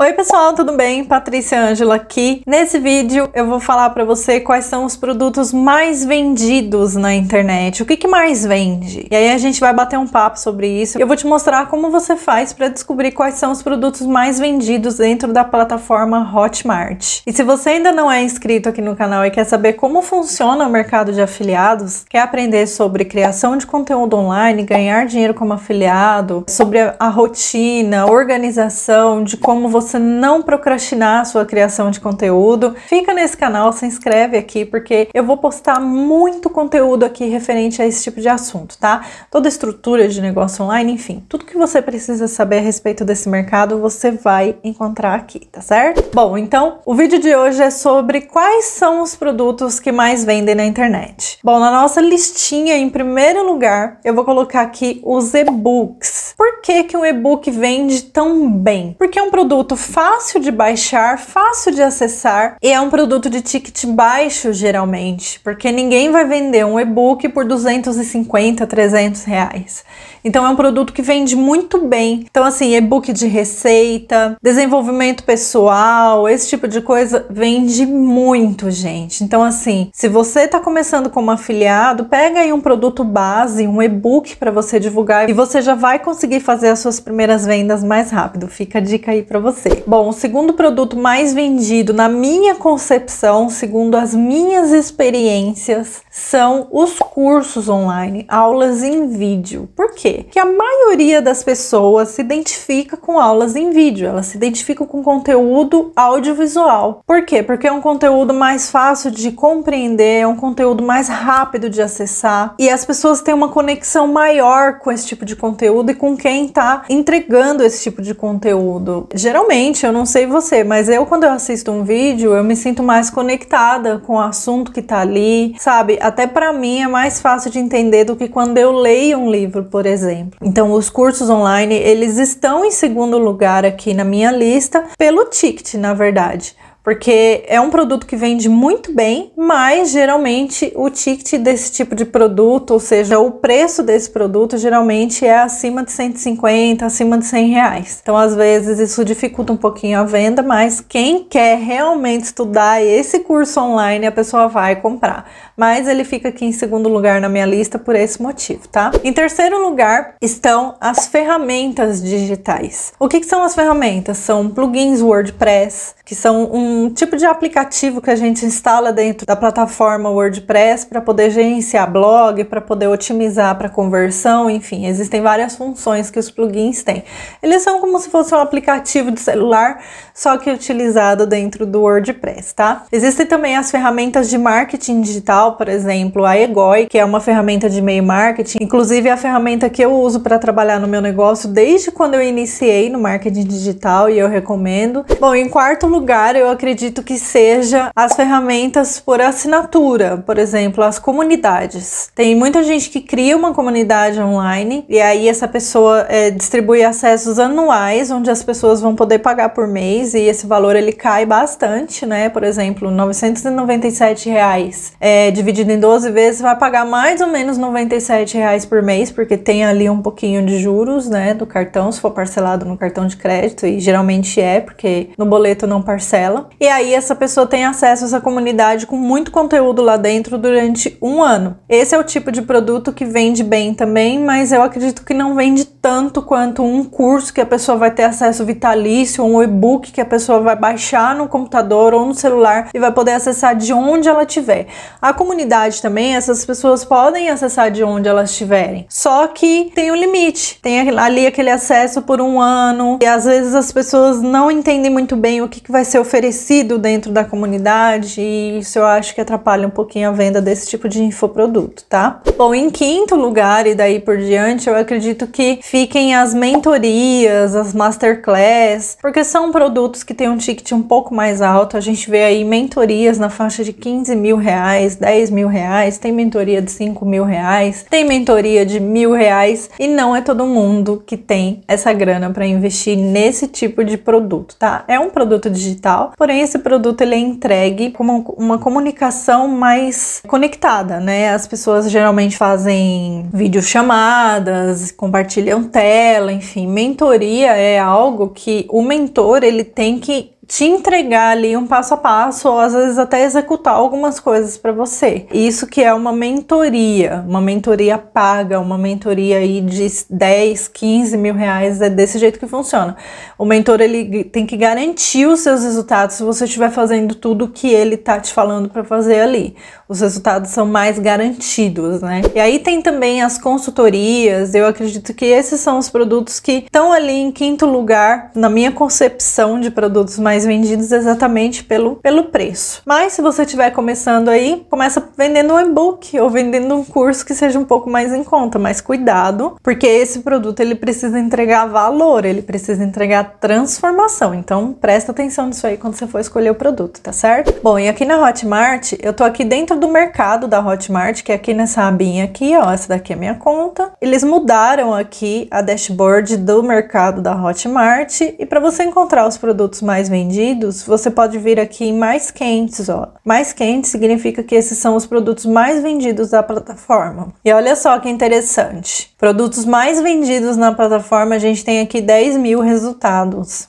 Oi pessoal, tudo bem? Patrícia Ângela aqui. Nesse vídeo eu vou falar para você quais são os produtos mais vendidos na internet, o que, que mais vende. E aí a gente vai bater um papo sobre isso. Eu vou te mostrar como você faz para descobrir quais são os produtos mais vendidos dentro da plataforma Hotmart. E se você ainda não é inscrito aqui no canal e quer saber como funciona o mercado de afiliados, quer aprender sobre criação de conteúdo online, ganhar dinheiro como afiliado, sobre a rotina, organização de como você você não procrastinar a sua criação de conteúdo. Fica nesse canal, se inscreve aqui, porque eu vou postar muito conteúdo aqui referente a esse tipo de assunto, tá? Toda estrutura de negócio online, enfim, tudo que você precisa saber a respeito desse mercado, você vai encontrar aqui, tá certo? Bom, então, o vídeo de hoje é sobre quais são os produtos que mais vendem na internet. Bom, na nossa listinha, em primeiro lugar, eu vou colocar aqui os e-books. Por que, que um e-book vende tão bem? Porque é um produto produto fácil de baixar, fácil de acessar e é um produto de ticket baixo geralmente, porque ninguém vai vender um e-book por 250, 300 reais. Então é um produto que vende muito bem. Então assim, e-book de receita, desenvolvimento pessoal, esse tipo de coisa vende muito, gente. Então assim, se você está começando como afiliado, pega aí um produto base, um e-book para você divulgar e você já vai conseguir fazer as suas primeiras vendas mais rápido. Fica a dica aí para você você? Bom, o segundo produto mais vendido, na minha concepção, segundo as minhas experiências, são os cursos online, aulas em vídeo. Por quê? Que a maioria das pessoas se identifica com aulas em vídeo, elas se identificam com conteúdo audiovisual. Por quê? Porque é um conteúdo mais fácil de compreender, é um conteúdo mais rápido de acessar e as pessoas têm uma conexão maior com esse tipo de conteúdo e com quem está entregando esse tipo de conteúdo. Geralmente Totalmente, eu não sei você, mas eu quando eu assisto um vídeo, eu me sinto mais conectada com o assunto que tá ali, sabe? Até para mim é mais fácil de entender do que quando eu leio um livro, por exemplo. Então, os cursos online, eles estão em segundo lugar aqui na minha lista pelo ticket, na verdade porque é um produto que vende muito bem, mas geralmente o ticket desse tipo de produto, ou seja, o preço desse produto, geralmente é acima de 150, acima de 100 reais. Então, às vezes, isso dificulta um pouquinho a venda, mas quem quer realmente estudar esse curso online, a pessoa vai comprar mas ele fica aqui em segundo lugar na minha lista por esse motivo, tá? Em terceiro lugar estão as ferramentas digitais. O que, que são as ferramentas? São plugins WordPress, que são um tipo de aplicativo que a gente instala dentro da plataforma WordPress para poder gerenciar blog, para poder otimizar para conversão, enfim, existem várias funções que os plugins têm. Eles são como se fosse um aplicativo de celular, só que utilizado dentro do WordPress, tá? Existem também as ferramentas de marketing digital por exemplo, a Egoi, que é uma ferramenta de e-mail marketing, inclusive é a ferramenta que eu uso para trabalhar no meu negócio desde quando eu iniciei no marketing digital e eu recomendo. Bom, em quarto lugar, eu acredito que seja as ferramentas por assinatura, por exemplo, as comunidades. Tem muita gente que cria uma comunidade online e aí essa pessoa é, distribui acessos anuais onde as pessoas vão poder pagar por mês e esse valor ele cai bastante, né? Por exemplo, 997 reais é, dividido em 12 vezes, vai pagar mais ou menos R$ 97,00 por mês, porque tem ali um pouquinho de juros, né, do cartão, se for parcelado no cartão de crédito, e geralmente é, porque no boleto não parcela. E aí essa pessoa tem acesso a essa comunidade com muito conteúdo lá dentro durante um ano. Esse é o tipo de produto que vende bem também, mas eu acredito que não vende tanto quanto um curso que a pessoa vai ter acesso vitalício, um e-book que a pessoa vai baixar no computador ou no celular e vai poder acessar de onde ela tiver. A comunidade também, essas pessoas podem acessar de onde elas estiverem. Só que tem um limite, tem ali aquele acesso por um ano e às vezes as pessoas não entendem muito bem o que, que vai ser oferecido dentro da comunidade e isso eu acho que atrapalha um pouquinho a venda desse tipo de infoproduto, tá? Bom, em quinto lugar e daí por diante, eu acredito que Fiquem as mentorias, as masterclass, porque são produtos que têm um ticket um pouco mais alto. A gente vê aí mentorias na faixa de 15 mil reais, 10 mil reais, tem mentoria de 5 mil reais, tem mentoria de mil reais, e não é todo mundo que tem essa grana para investir nesse tipo de produto, tá? É um produto digital, porém esse produto ele é entregue como uma comunicação mais conectada, né? As pessoas geralmente fazem videochamadas, compartilham tela, enfim, mentoria é algo que o mentor ele tem que te entregar ali um passo a passo ou às vezes até executar algumas coisas para você. Isso que é uma mentoria, uma mentoria paga, uma mentoria aí de 10, 15 mil reais, é desse jeito que funciona. O mentor ele tem que garantir os seus resultados se você estiver fazendo tudo que ele tá te falando para fazer ali os resultados são mais garantidos, né? E aí tem também as consultorias, eu acredito que esses são os produtos que estão ali em quinto lugar na minha concepção de produtos mais vendidos exatamente pelo, pelo preço. Mas se você estiver começando aí, começa vendendo um e-book ou vendendo um curso que seja um pouco mais em conta, mas cuidado, porque esse produto ele precisa entregar valor, ele precisa entregar transformação. Então presta atenção nisso aí quando você for escolher o produto, tá certo? Bom, e aqui na Hotmart, eu tô aqui dentro do do mercado da Hotmart, que é aqui nessa abinha aqui, ó, essa daqui é minha conta. Eles mudaram aqui a dashboard do mercado da Hotmart e para você encontrar os produtos mais vendidos, você pode vir aqui em mais quentes, ó. Mais quentes significa que esses são os produtos mais vendidos da plataforma. E olha só que interessante. Produtos mais vendidos na plataforma, a gente tem aqui 10 mil resultados.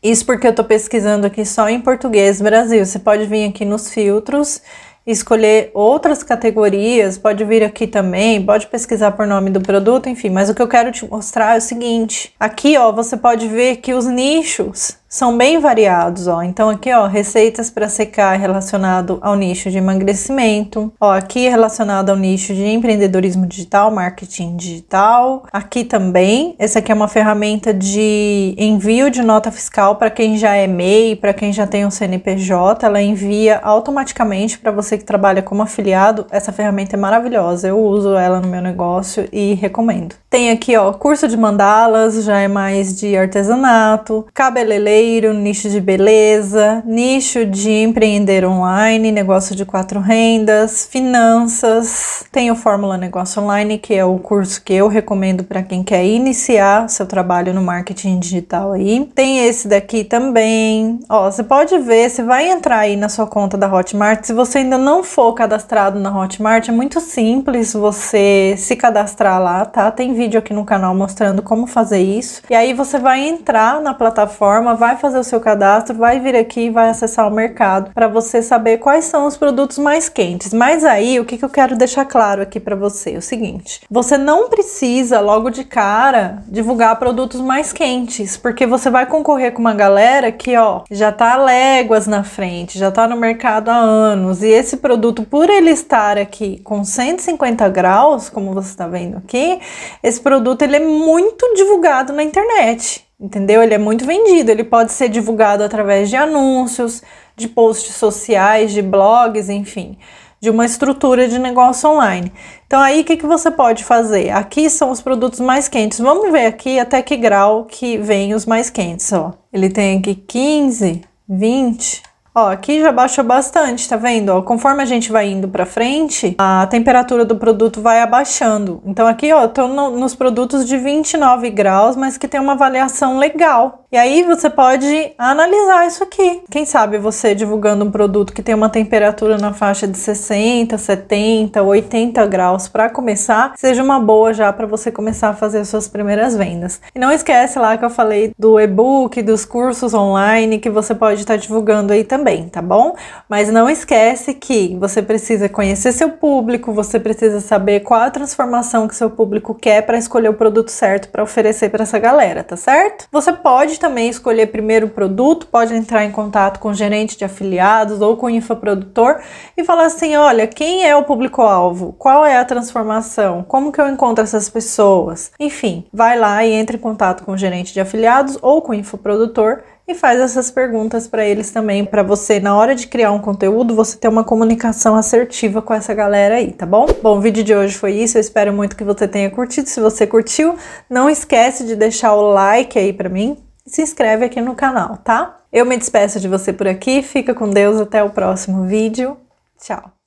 Isso porque eu estou pesquisando aqui só em português Brasil. Você pode vir aqui nos filtros escolher outras categorias, pode vir aqui também, pode pesquisar por nome do produto, enfim, mas o que eu quero te mostrar é o seguinte: aqui ó, você pode ver que os nichos são bem variados, ó. Então aqui, ó, receitas para secar relacionado ao nicho de emagrecimento, ó, aqui relacionado ao nicho de empreendedorismo digital, marketing digital. Aqui também, essa aqui é uma ferramenta de envio de nota fiscal para quem já é MEI, para quem já tem um CNPJ, ela envia automaticamente para você que trabalha como afiliado. Essa ferramenta é maravilhosa. Eu uso ela no meu negócio e recomendo. Tem aqui, ó, curso de mandalas, já é mais de artesanato, cabeleireiro cabeleireiro, nicho de beleza, nicho de empreender online, negócio de quatro rendas, finanças. Tem o Fórmula Negócio Online, que é o curso que eu recomendo para quem quer iniciar seu trabalho no marketing digital aí. Tem esse daqui também. Ó, você pode ver, você vai entrar aí na sua conta da Hotmart. Se você ainda não for cadastrado na Hotmart, é muito simples você se cadastrar lá, tá? Tem vídeo aqui no canal mostrando como fazer isso. E aí você vai entrar na plataforma, vai vai fazer o seu cadastro, vai vir aqui e vai acessar o mercado para você saber quais são os produtos mais quentes. Mas aí, o que, que eu quero deixar claro aqui para você é o seguinte: você não precisa logo de cara divulgar produtos mais quentes, porque você vai concorrer com uma galera que, ó, já tá léguas na frente, já tá no mercado há anos e esse produto, por ele estar aqui com 150 graus, como você está vendo aqui, esse produto ele é muito divulgado na internet entendeu? Ele é muito vendido, ele pode ser divulgado através de anúncios, de posts sociais, de blogs, enfim, de uma estrutura de negócio online. Então aí o que, que você pode fazer? Aqui são os produtos mais quentes. Vamos ver aqui até que grau que vem os mais quentes, ó. Ele tem aqui 15, 20, Ó, aqui já baixa bastante, tá vendo? Ó, conforme a gente vai indo pra frente, a temperatura do produto vai abaixando. Então aqui, ó, tô no, nos produtos de 29 graus, mas que tem uma avaliação legal. E aí você pode analisar isso aqui. Quem sabe você divulgando um produto que tem uma temperatura na faixa de 60, 70, 80 graus para começar, seja uma boa já para você começar a fazer as suas primeiras vendas. E não esquece lá que eu falei do e-book, dos cursos online que você pode estar tá divulgando aí também, tá bom? Mas não esquece que você precisa conhecer seu público, você precisa saber qual a transformação que seu público quer para escolher o produto certo para oferecer para essa galera, tá certo? Você pode também escolher primeiro o produto, pode entrar em contato com o gerente de afiliados ou com o infoprodutor e falar assim: olha, quem é o público-alvo? Qual é a transformação? Como que eu encontro essas pessoas? Enfim, vai lá e entre em contato com o gerente de afiliados ou com o infoprodutor e faz essas perguntas para eles também, para você, na hora de criar um conteúdo, você ter uma comunicação assertiva com essa galera aí, tá bom? Bom, o vídeo de hoje foi isso, eu espero muito que você tenha curtido. Se você curtiu, não esquece de deixar o like aí para mim, se inscreve aqui no canal, tá? Eu me despeço de você por aqui, fica com Deus até o próximo vídeo. Tchau!